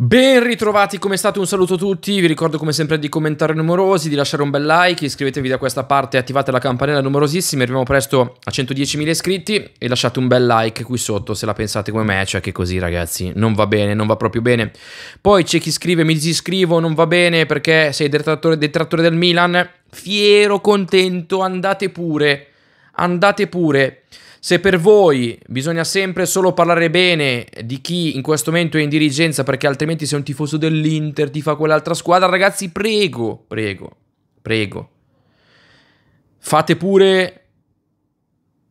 Ben ritrovati, come state? Un saluto a tutti, vi ricordo come sempre di commentare numerosi, di lasciare un bel like, iscrivetevi da questa parte, attivate la campanella numerosissima, arriviamo presto a 110.000 iscritti e lasciate un bel like qui sotto se la pensate come me, cioè che così ragazzi non va bene, non va proprio bene. Poi c'è chi scrive mi disiscrivo, non va bene perché sei detrattore, detrattore del Milan, fiero, contento, andate pure, andate pure. Se per voi bisogna sempre solo parlare bene di chi in questo momento è in dirigenza perché altrimenti sei un tifoso dell'Inter, ti fa quell'altra squadra, ragazzi, prego, prego, prego. Fate pure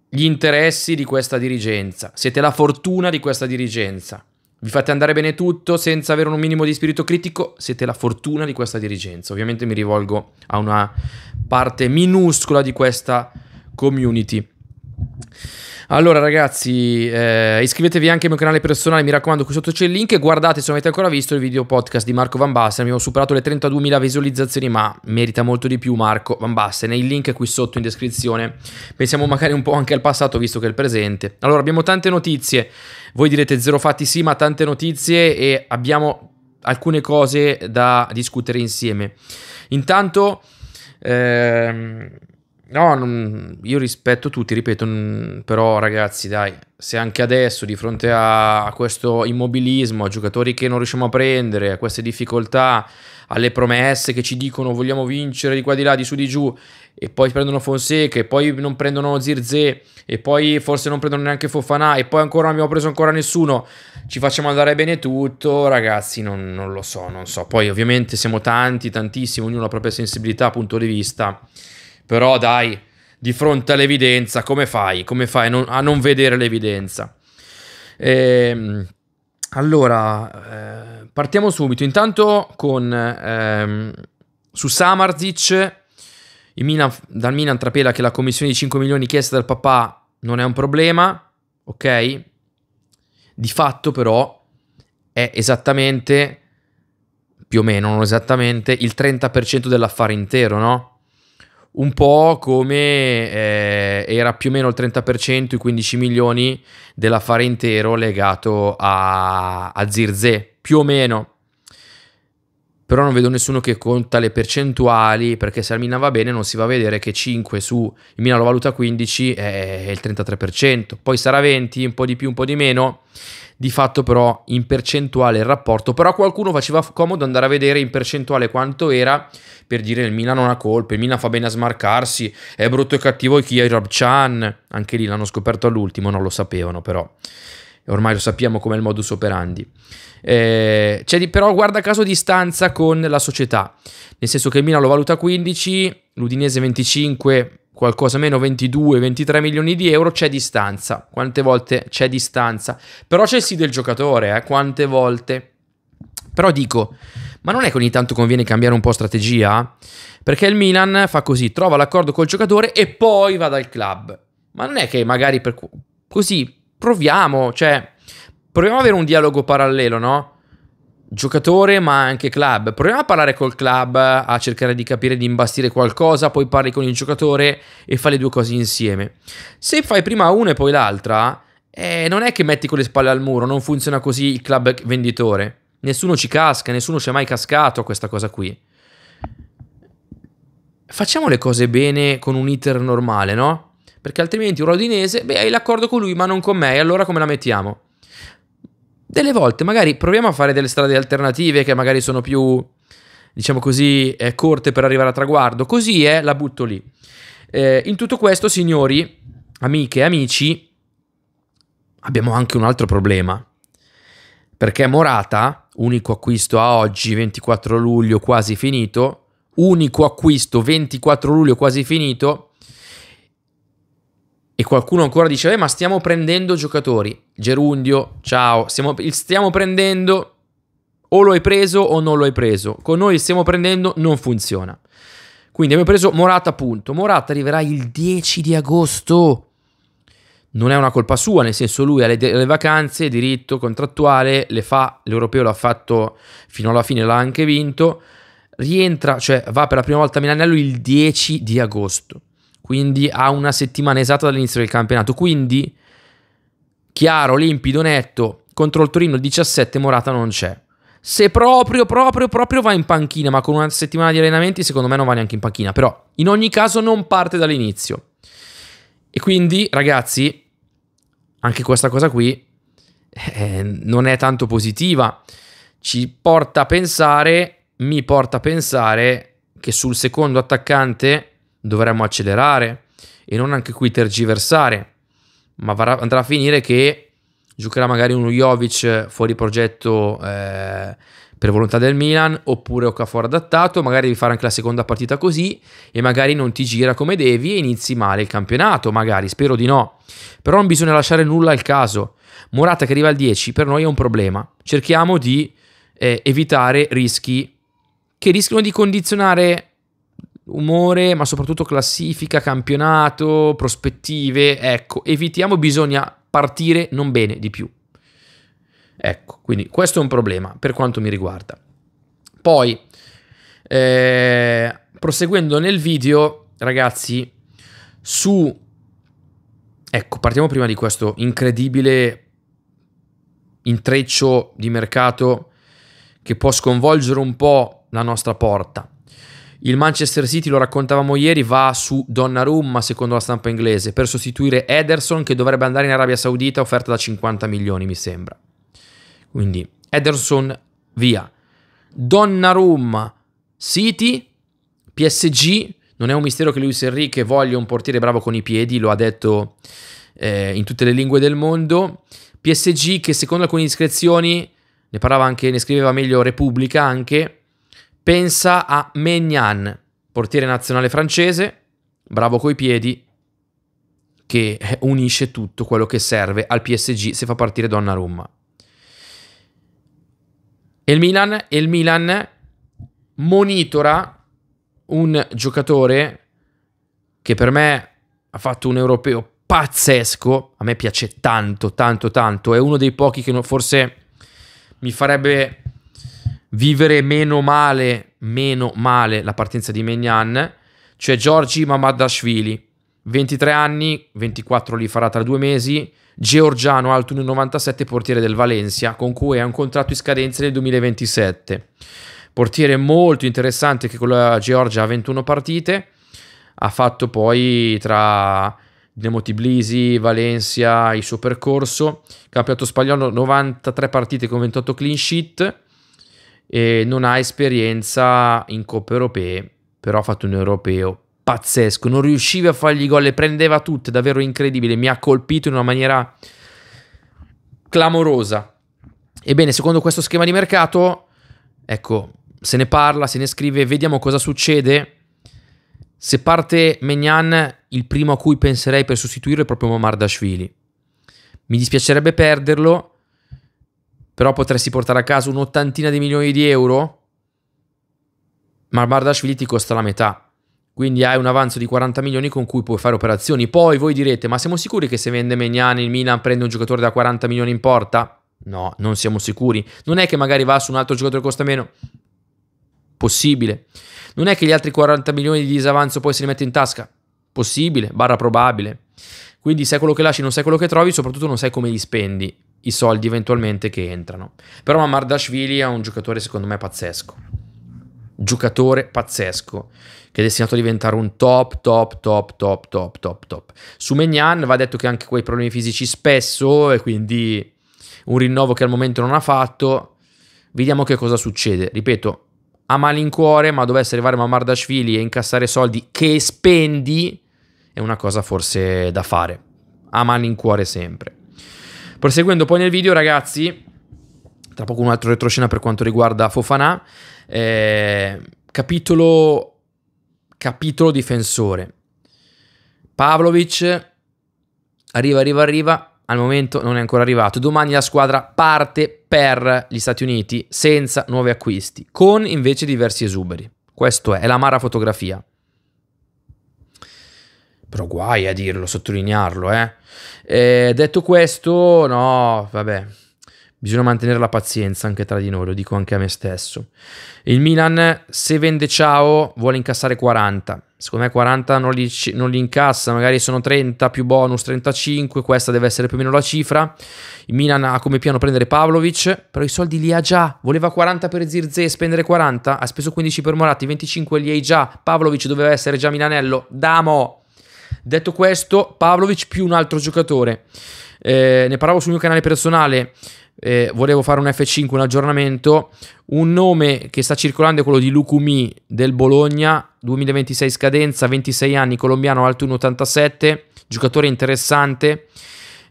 gli interessi di questa dirigenza. Siete la fortuna di questa dirigenza. Vi fate andare bene tutto senza avere un minimo di spirito critico, siete la fortuna di questa dirigenza. Ovviamente mi rivolgo a una parte minuscola di questa community. Allora ragazzi, eh, iscrivetevi anche al mio canale personale, mi raccomando, qui sotto c'è il link e guardate se non avete ancora visto il video podcast di Marco Van Basten, abbiamo superato le 32.000 visualizzazioni ma merita molto di più Marco Van Basten, il link è qui sotto in descrizione, pensiamo magari un po' anche al passato visto che è il presente. Allora abbiamo tante notizie, voi direte zero fatti sì ma tante notizie e abbiamo alcune cose da discutere insieme. Intanto... Ehm No, non, io rispetto tutti, ripeto, non, però ragazzi, dai, se anche adesso di fronte a, a questo immobilismo, a giocatori che non riusciamo a prendere, a queste difficoltà, alle promesse che ci dicono vogliamo vincere di qua di là, di su di giù, e poi prendono Fonseca, e poi non prendono Zirze, e poi forse non prendono neanche Fofana, e poi ancora non abbiamo preso ancora nessuno, ci facciamo andare bene tutto, ragazzi, non, non lo so, non so. Poi ovviamente siamo tanti, tantissimi, ognuno ha la propria sensibilità, punto di vista però dai, di fronte all'evidenza, come fai? Come fai non, a non vedere l'evidenza? E, ehm, allora, eh, partiamo subito. Intanto con ehm, su Samarzic, Milan, dal Milan trapela che la commissione di 5 milioni chiesta dal papà non è un problema, ok? Di fatto però è esattamente, più o meno non esattamente, il 30% dell'affare intero, no? un po' come eh, era più o meno il 30%, i 15 milioni dell'affare intero legato a, a Zirze, più o meno però non vedo nessuno che conta le percentuali perché se al Milan va bene non si va a vedere che 5 su il Milan lo valuta 15 è il 33%, poi sarà 20, un po' di più, un po' di meno, di fatto però in percentuale il rapporto, però qualcuno faceva comodo andare a vedere in percentuale quanto era per dire il Milan non ha colpe, il Milan fa bene a smarcarsi, è brutto e cattivo e chi è Rob Chan anche lì l'hanno scoperto all'ultimo, non lo sapevano però ormai lo sappiamo come il modus operandi. Eh, c'è di, però guarda caso distanza con la società, nel senso che il Milan lo valuta 15, l'Udinese 25, qualcosa meno 22, 23 milioni di euro, c'è distanza. Quante volte c'è distanza? Però c'è il sì del giocatore, eh? quante volte? Però dico, ma non è che ogni tanto conviene cambiare un po' strategia? Perché il Milan fa così, trova l'accordo col giocatore e poi va dal club. Ma non è che magari per, così proviamo, cioè, proviamo ad avere un dialogo parallelo, no? Giocatore ma anche club. Proviamo a parlare col club, a cercare di capire, di imbastire qualcosa, poi parli con il giocatore e fai le due cose insieme. Se fai prima una e poi l'altra, eh, non è che metti con le spalle al muro, non funziona così il club venditore. Nessuno ci casca, nessuno ci è mai cascato a questa cosa qui. Facciamo le cose bene con un iter normale, no? Perché altrimenti un rodinese, beh, hai l'accordo con lui ma non con me, e allora come la mettiamo? Delle volte magari proviamo a fare delle strade alternative che magari sono più, diciamo così, eh, corte per arrivare a traguardo. Così è, eh, la butto lì. Eh, in tutto questo, signori, amiche e amici, abbiamo anche un altro problema. Perché Morata, unico acquisto a oggi, 24 luglio quasi finito, unico acquisto 24 luglio quasi finito, e qualcuno ancora dice, eh, ma stiamo prendendo giocatori. Gerundio, ciao, stiamo, stiamo prendendo, o lo hai preso o non lo hai preso. Con noi stiamo prendendo, non funziona. Quindi abbiamo preso Morata, punto. Morata arriverà il 10 di agosto. Non è una colpa sua, nel senso lui ha le, le vacanze, diritto contrattuale, le fa, l'europeo l'ha fatto fino alla fine, l'ha anche vinto. Rientra, cioè va per la prima volta a Milanello il 10 di agosto quindi a una settimana esatta dall'inizio del campionato. Quindi, chiaro, limpido, netto, contro il Torino 17 Morata non c'è. Se proprio, proprio, proprio va in panchina, ma con una settimana di allenamenti secondo me non va neanche in panchina, però in ogni caso non parte dall'inizio. E quindi, ragazzi, anche questa cosa qui eh, non è tanto positiva. Ci porta a pensare, mi porta a pensare che sul secondo attaccante dovremmo accelerare e non anche qui tergiversare, ma andrà a finire che giocherà magari uno Jovic fuori progetto eh, per volontà del Milan oppure Okafor adattato, magari devi fare anche la seconda partita così e magari non ti gira come devi e inizi male il campionato, magari, spero di no. Però non bisogna lasciare nulla al caso. Morata che arriva al 10 per noi è un problema. Cerchiamo di eh, evitare rischi che rischiano di condizionare umore, ma soprattutto classifica, campionato, prospettive. Ecco, evitiamo, bisogna partire non bene di più. Ecco, quindi questo è un problema per quanto mi riguarda. Poi, eh, proseguendo nel video, ragazzi, su... Ecco, partiamo prima di questo incredibile intreccio di mercato che può sconvolgere un po' la nostra porta. Il Manchester City, lo raccontavamo ieri, va su Donnarumma, secondo la stampa inglese, per sostituire Ederson che dovrebbe andare in Arabia Saudita, offerta da 50 milioni, mi sembra. Quindi Ederson via. Donnarumma City, PSG, non è un mistero che Luis Enrique voglia un portiere bravo con i piedi, lo ha detto eh, in tutte le lingue del mondo. PSG che secondo alcune indiscrezioni, ne parlava anche, ne scriveva meglio Repubblica anche, Pensa a Maignan, portiere nazionale francese, bravo coi piedi, che unisce tutto quello che serve al PSG se fa partire Donnarumma. E il Milan, e il Milan monitora un giocatore che per me ha fatto un europeo pazzesco, a me piace tanto, tanto, tanto, è uno dei pochi che forse mi farebbe vivere meno male, meno male la partenza di Menyan, cioè Giorgi Mamadashvili, 23 anni, 24 li farà tra due mesi, georgiano alto 1,97 portiere del Valencia, con cui ha un contratto in scadenza nel 2027. Portiere molto interessante che con la Georgia ha 21 partite, ha fatto poi tra Dinamo Tbilisi, Valencia il suo percorso, campionato spagnolo 93 partite con 28 clean sheet, e non ha esperienza in coppe europee, però ha fatto un europeo pazzesco, non riusciva a fargli gol, le prendeva tutte, davvero incredibile, mi ha colpito in una maniera clamorosa. Ebbene, secondo questo schema di mercato, ecco, se ne parla, se ne scrive, vediamo cosa succede. Se parte Megnan, il primo a cui penserei per sostituirlo è proprio Mamardashvili. Mi dispiacerebbe perderlo, però potresti portare a casa un'ottantina di milioni di euro, ma Bardashvili ti costa la metà. Quindi hai un avanzo di 40 milioni con cui puoi fare operazioni. Poi voi direte, ma siamo sicuri che se vende Megnani il Milan prende un giocatore da 40 milioni in porta? No, non siamo sicuri. Non è che magari va su un altro giocatore che costa meno? Possibile. Non è che gli altri 40 milioni di disavanzo poi se li mette in tasca? Possibile, barra probabile. Quindi sai quello che lasci, non sai quello che trovi, soprattutto non sai come li spendi i soldi eventualmente che entrano. Però Mamardashvili è un giocatore secondo me pazzesco. Giocatore pazzesco che è destinato a diventare un top, top, top, top, top, top, top. Su Megnan va detto che ha anche quei problemi fisici spesso e quindi un rinnovo che al momento non ha fatto. Vediamo che cosa succede. Ripeto, a malincuore, ma dovesse arrivare Mamardashvili e incassare soldi che spendi è una cosa forse da fare. A malincuore sempre. Proseguendo poi nel video, ragazzi, tra poco un altro retroscena per quanto riguarda Fofana, eh, capitolo, capitolo difensore. Pavlovic arriva, arriva, arriva, al momento non è ancora arrivato. Domani la squadra parte per gli Stati Uniti senza nuovi acquisti, con invece diversi esuberi. Questo è, è la mara fotografia. Però guai a dirlo, sottolinearlo, eh. E detto questo, no, vabbè, bisogna mantenere la pazienza anche tra di noi, lo dico anche a me stesso. Il Milan, se vende Ciao, vuole incassare 40. Secondo me 40 non li, non li, incassa, magari sono 30 più bonus 35, questa deve essere più o meno la cifra. Il Milan ha come piano prendere Pavlovic, però i soldi li ha già. Voleva 40 per Zirze e spendere 40, ha speso 15 per Moratti, 25 li hai già. Pavlovic doveva essere già Milanello. Damo! Detto questo, Pavlovic più un altro giocatore. Eh, ne parlavo sul mio canale personale. Eh, volevo fare un F5, un aggiornamento. Un nome che sta circolando è quello di Lucumi del Bologna, 2026 scadenza, 26 anni, colombiano alto 1,87, giocatore interessante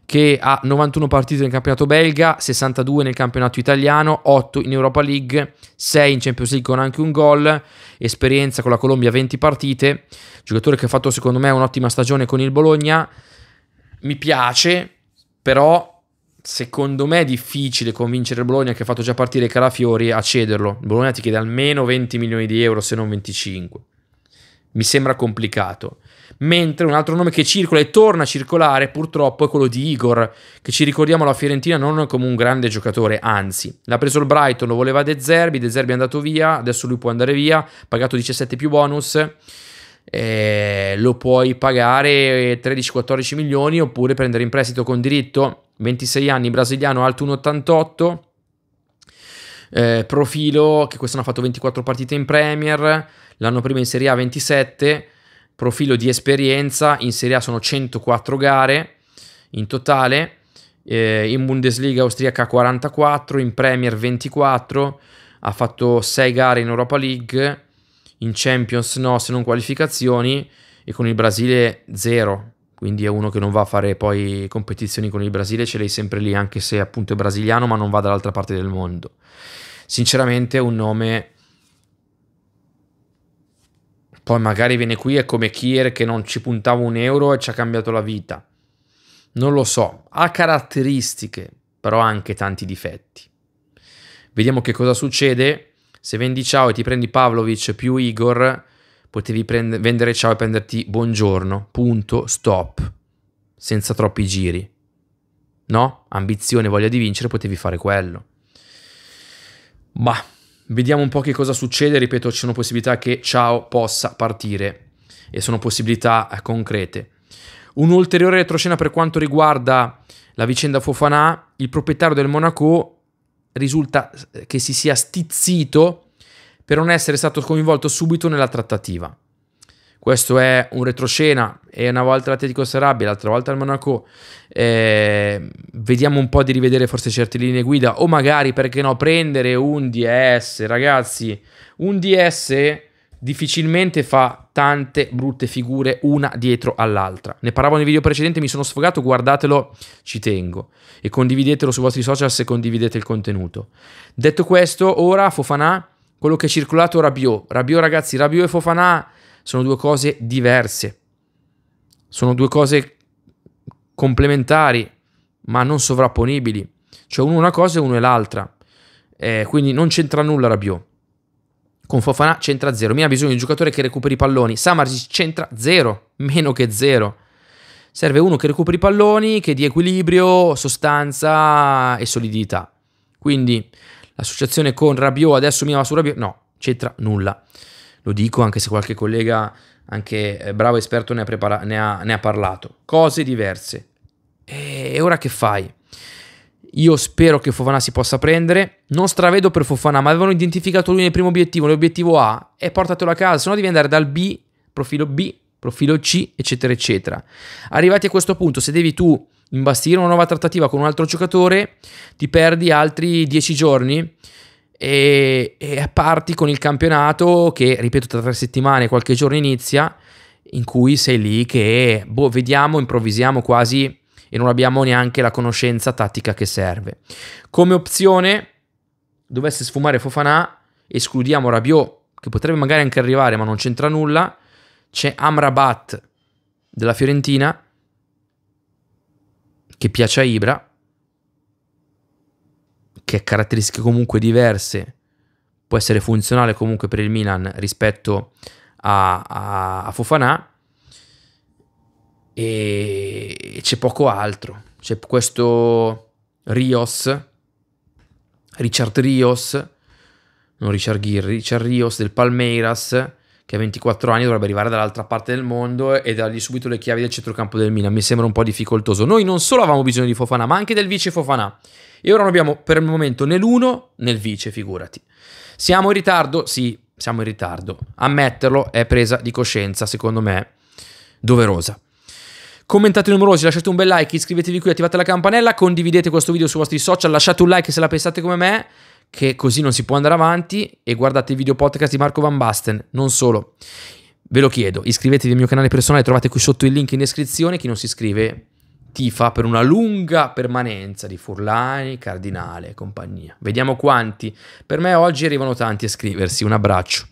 che ha 91 partite nel campionato belga, 62 nel campionato italiano, 8 in Europa League, 6 in Champions League con anche un gol, esperienza con la Colombia 20 partite, giocatore che ha fatto secondo me un'ottima stagione con il Bologna, mi piace, però secondo me è difficile convincere il Bologna che ha fatto già partire Calafiori a cederlo. Il Bologna ti chiede almeno 20 milioni di euro, se non 25 mi sembra complicato. Mentre un altro nome che circola e torna a circolare purtroppo è quello di Igor, che ci ricordiamo alla Fiorentina non come un grande giocatore, anzi, l'ha preso il Brighton, lo voleva De Zerbi, De Zerbi è andato via, adesso lui può andare via, pagato 17 più bonus. Eh, lo puoi pagare 13-14 milioni oppure prendere in prestito con diritto 26 anni brasiliano alto 1,88 eh, profilo che quest'anno ha fatto 24 partite in Premier l'anno prima in Serie A 27, profilo di esperienza, in Serie A sono 104 gare in totale, eh, in Bundesliga austriaca 44, in Premier 24, ha fatto 6 gare in Europa League, in Champions no se non qualificazioni e con il Brasile 0 quindi è uno che non va a fare poi competizioni con il Brasile, ce l'hai sempre lì, anche se appunto è brasiliano, ma non va dall'altra parte del mondo. Sinceramente è un nome poi magari viene qui, è come Kier che non ci puntava un euro e ci ha cambiato la vita. Non lo so, ha caratteristiche, però ha anche tanti difetti. Vediamo che cosa succede. Se vendi ciao e ti prendi Pavlovic più Igor, potevi prend- vendere ciao e prenderti buongiorno, punto, stop, senza troppi giri. No? Ambizione, voglia di vincere, potevi fare quello. Bah. Vediamo un po' che cosa succede, ripeto, ci sono possibilità che Ciao possa partire e sono possibilità eh, concrete. Un'ulteriore retroscena per quanto riguarda la vicenda Fofanà, il proprietario del Monaco risulta eh, che si sia stizzito per non essere stato coinvolto subito nella trattativa. Questo è un retroscena e una volta l'Atletico Sarabia, l'altra volta il Monaco. Eh, vediamo un po' di rivedere forse certe linee guida o magari perché no prendere un DS, ragazzi. Un DS difficilmente fa tante brutte figure una dietro all'altra. Ne parlavo nel video precedente, mi sono sfogato, guardatelo, ci tengo. E condividetelo sui vostri social se condividete il contenuto. Detto questo, ora Fofanà, quello che è circolato Rabio, Rabio ragazzi, Rabio e Fofanà sono due cose diverse, sono due cose complementari, ma non sovrapponibili. Cioè uno è una cosa e uno è l'altra. Eh, quindi non c'entra nulla Rabiot. Con Fofana c'entra zero. Mi ha bisogno di un giocatore che recuperi i palloni. Samarzic c'entra zero, meno che zero. Serve uno che recuperi i palloni, che dia equilibrio, sostanza e solidità. Quindi l'associazione con Rabiot adesso mi va su Rabiot? No, c'entra nulla lo dico anche se qualche collega, anche eh, bravo esperto, ne ha, prepara- ne ha, ne ha parlato. Cose diverse. E, ora che fai? Io spero che Fofana si possa prendere. Non stravedo per Fofana, ma avevano identificato lui nel primo obiettivo, l'obiettivo A, e portatelo a casa, se no devi andare dal B, profilo B, profilo C, eccetera, eccetera. Arrivati a questo punto, se devi tu imbastire una nuova trattativa con un altro giocatore, ti perdi altri 10 giorni e, e parti con il campionato che, ripeto, tra tre settimane, qualche giorno inizia, in cui sei lì che, boh, vediamo, improvvisiamo quasi e non abbiamo neanche la conoscenza tattica che serve. Come opzione, dovesse sfumare Fofanà, escludiamo Rabiot, che potrebbe magari anche arrivare, ma non c'entra nulla, c'è Amrabat della Fiorentina, che piace a Ibra, che ha caratteristiche comunque diverse, può essere funzionale comunque per il Milan rispetto a, a, a Fofanà e c'è poco altro. C'è questo Rios, Richard Rios, non Richard Ghirri, Richard Rios del Palmeiras, che a 24 anni dovrebbe arrivare dall'altra parte del mondo e dargli subito le chiavi del centrocampo del Milan. Mi sembra un po' difficoltoso. Noi non solo avevamo bisogno di Fofana, ma anche del vice Fofana. E ora non abbiamo per il momento né l'uno né il vice, figurati. Siamo in ritardo? Sì, siamo in ritardo. Ammetterlo è presa di coscienza, secondo me, doverosa. Commentate numerosi, lasciate un bel like, iscrivetevi qui, attivate la campanella, condividete questo video sui vostri social, lasciate un like se la pensate come me che così non si può andare avanti e guardate il video podcast di Marco Van Basten, non solo. Ve lo chiedo, iscrivetevi al mio canale personale, trovate qui sotto il link in descrizione, chi non si iscrive tifa per una lunga permanenza di Furlani, Cardinale e compagnia. Vediamo quanti. Per me oggi arrivano tanti a iscriversi, un abbraccio.